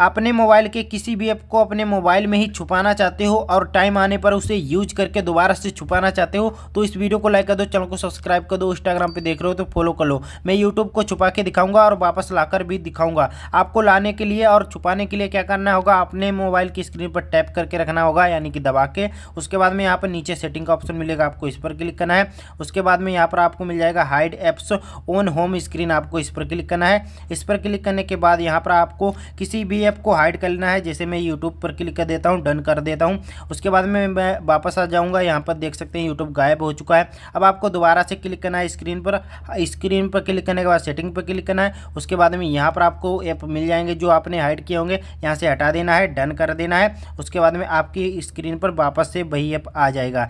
अपने मोबाइल के किसी भी ऐप को अपने मोबाइल में ही छुपाना चाहते हो और टाइम आने पर उसे यूज करके दोबारा से छुपाना चाहते हो तो इस वीडियो को लाइक कर दो चैनल को सब्सक्राइब कर दो इंस्टाग्राम पे देख रहे हो तो फॉलो कर लो मैं यूट्यूब को छुपा के दिखाऊंगा और वापस लाकर भी दिखाऊंगा आपको लाने के लिए और छुपाने के लिए क्या करना होगा अपने मोबाइल की स्क्रीन पर टैप करके रखना होगा यानी कि दबा के उसके बाद में यहाँ पर नीचे सेटिंग का ऑप्शन मिलेगा आपको इस पर क्लिक करना है उसके बाद में यहाँ पर आपको मिल जाएगा hide apps on home screen आपको इस पर क्लिक करना है इस पर क्लिक करने के बाद यहाँ पर आपको किसी भी ऐप को हाइड कर लेना है जैसे मैं यूट्यूब पर क्लिक कर देता हूँ डन कर देता हूँ उसके बाद में मैं वापस आ जाऊँगा यहाँ पर देख सकते हैं यूट्यूब गायब हो चुका है अब आपको दोबारा से क्लिक करना है स्क्रीन पर स्क्रीन पर क्लिक करने के बाद सेटिंग पर क्लिक करना है उसके बाद में यहाँ पर आपको ऐप मिल जाएंगे जो आपने हाइड किए होंगे यहाँ से हटा देना है डन कर देना है उसके बाद में आपकी स्क्रीन पर वापस से वही ऐप आ जाएगा